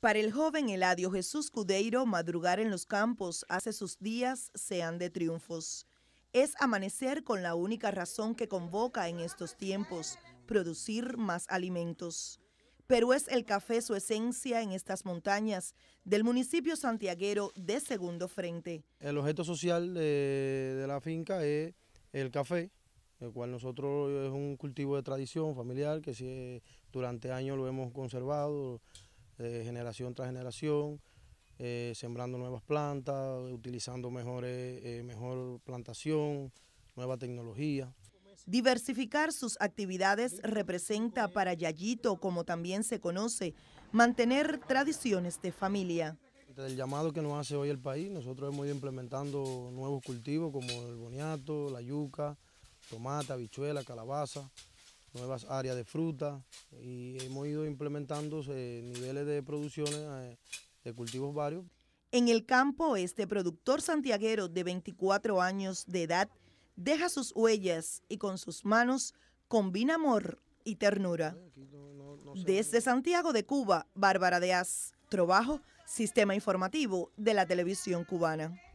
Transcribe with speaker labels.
Speaker 1: Para el joven Eladio Jesús Cudeiro, madrugar en los campos hace sus días sean de triunfos. Es amanecer con la única razón que convoca en estos tiempos, producir más alimentos. Pero es el café su esencia en estas montañas del municipio santiaguero de Segundo Frente.
Speaker 2: El objeto social de, la finca es el café, el cual nosotros eh, es un cultivo de tradición familiar que si, durante años lo hemos conservado, eh, generación tras generación, eh, sembrando nuevas plantas, utilizando mejores, eh, mejor plantación, nueva tecnología.
Speaker 1: Diversificar sus actividades representa para Yayito, como también se conoce, mantener tradiciones de familia.
Speaker 2: El llamado que nos hace hoy el país, nosotros hemos ido implementando nuevos cultivos como el boniato, la yuca, tomate, habichuela, calabaza nuevas áreas de fruta y hemos ido implementando eh, niveles de producciones eh, de cultivos varios. En
Speaker 1: el campo, este productor santiaguero de 24 años de edad deja sus huellas y con sus manos combina amor y ternura. Desde Santiago de Cuba, Bárbara de As, trabajo, Sistema Informativo de la Televisión Cubana.